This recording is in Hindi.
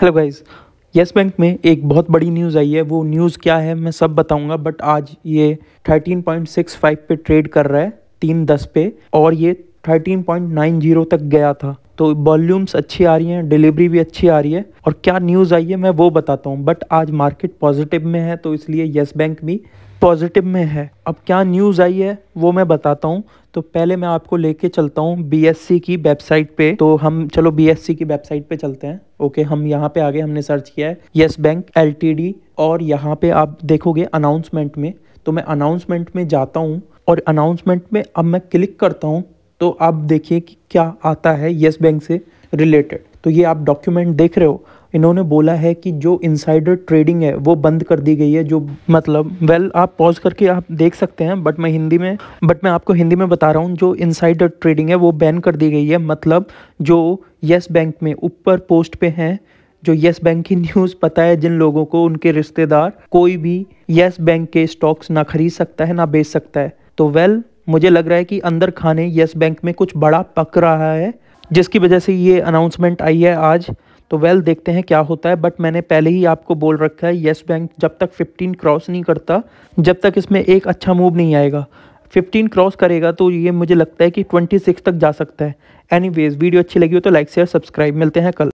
हेलो गाइस यस बैंक में एक बहुत बड़ी न्यूज़ आई है वो न्यूज़ क्या है मैं सब बताऊंगा बट आज ये 13.65 पे ट्रेड कर रहा है तीन दस पे और ये 13.90 तक गया था तो वॉल्यूम्स अच्छी आ रही हैं डिलीवरी भी अच्छी आ रही है और क्या न्यूज़ आई है मैं वो बताता हूँ बट आज मार्केट पॉजिटिव में है तो इसलिए येस बैंक भी पॉजिटिव में है अब क्या न्यूज़ आई है वो मैं बताता हूँ तो पहले मैं आपको लेके चलता हूँ बी की वेबसाइट पे तो हम चलो बी की वेबसाइट पे चलते हैं ओके हम यहाँ पे आगे हमने सर्च किया है येस बैंक एल और यहाँ पे आप देखोगे अनाउंसमेंट में तो मैं अनाउंसमेंट में जाता हूँ और अनाउंसमेंट में अब मैं क्लिक करता हूँ तो आप देखिए कि क्या आता है येस बैंक से रिलेटेड तो ये आप डॉक्यूमेंट देख रहे हो इन्होंने बोला है कि जो इनसाइडर ट्रेडिंग है वो बंद कर दी गई है जो मतलब वेल well, आप पॉज करके आप देख सकते हैं बट मैं हिंदी में बट मैं आपको हिंदी में बता रहा हूँ जो इनसाइडर ट्रेडिंग है वो बैन कर दी गई है मतलब जो येस बैंक में ऊपर पोस्ट पे हैं जो येस बैंक की न्यूज़ पता है जिन लोगों को उनके रिश्तेदार कोई भी येस बैंक के स्टॉक्स ना खरीद सकता है ना बेच सकता है तो वेल well, मुझे लग रहा है कि अंदर खाने येस बैंक में कुछ बड़ा पक रहा है जिसकी वजह से ये अनाउंसमेंट आई है आज तो वेल देखते हैं क्या होता है बट मैंने पहले ही आपको बोल रखा है येस बैंक जब तक 15 क्रॉस नहीं करता जब तक इसमें एक अच्छा मूव नहीं आएगा 15 क्रॉस करेगा तो ये मुझे लगता है कि 26 तक जा सकता है एनीवेज वीडियो अच्छी लगी हो तो लाइक शेयर सब्सक्राइब मिलते हैं कल